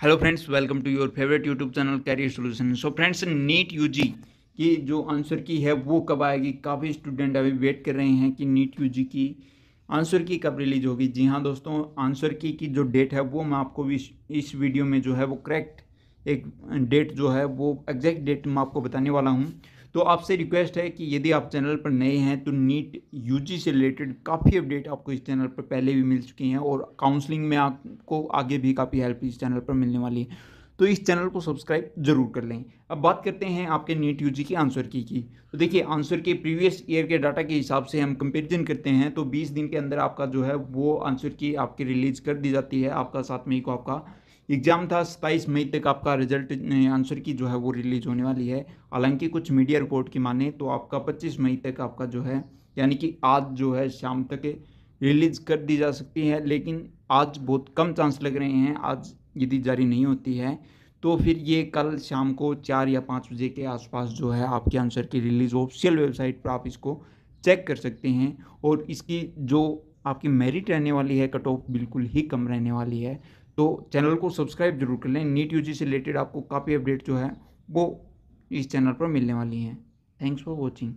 hello friends welcome to your favourite YouTube channel career solution so friends NEET UG की जो answer की है वो कब आएगी काफ़ी स्टूडेंट अभी वेट कर रहे हैं कि नीट यूजी की आंसर की कब रिलीज होगी जी हाँ दोस्तों आंसर की की जो डेट है वो मैं आपको इस वीडियो में जो है वो करेक्ट एक डेट जो है वो एग्जैक्ट डेट मैं आपको बताने वाला हूँ तो आपसे रिक्वेस्ट है कि यदि आप चैनल पर नए हैं तो नीट यूजी से रिलेटेड काफ़ी अपडेट आपको इस चैनल पर पहले भी मिल चुकी हैं और काउंसलिंग में आपको आगे भी काफ़ी हेल्प इस चैनल पर मिलने वाली है तो इस चैनल को सब्सक्राइब जरूर कर लें अब बात करते हैं आपके नीट यूजी की आंसर की की तो देखिए आंसर के प्रीवियस ईयर के डाटा के हिसाब से हम कंपेरिजन करते हैं तो बीस दिन के अंदर आपका जो है वो आंसर की आपकी रिलीज कर दी जाती है आपका सात मई को आपका एग्ज़ाम था सत्ताईस मई तक आपका रिजल्ट आंसर की जो है वो रिलीज होने वाली है हालांकि कुछ मीडिया रिपोर्ट की माने तो आपका पच्चीस मई तक आपका जो है यानी कि आज जो है शाम तक रिलीज कर दी जा सकती है लेकिन आज बहुत कम चांस लग रहे हैं आज यदि जारी नहीं होती है तो फिर ये कल शाम को चार या पाँच बजे के आसपास जो है आपके आंसर की रिलीज़ ऑफिशियल वेबसाइट पर आप इसको चेक कर सकते हैं और इसकी जो आपकी मेरिट रहने वाली है कट ऑफ बिल्कुल ही कम रहने वाली है तो चैनल को सब्सक्राइब जरूर कर लें नीट यू से रिलेटेड आपको काफ़ी अपडेट जो है वो इस चैनल पर मिलने वाली हैं थैंक्स फॉर वॉचिंग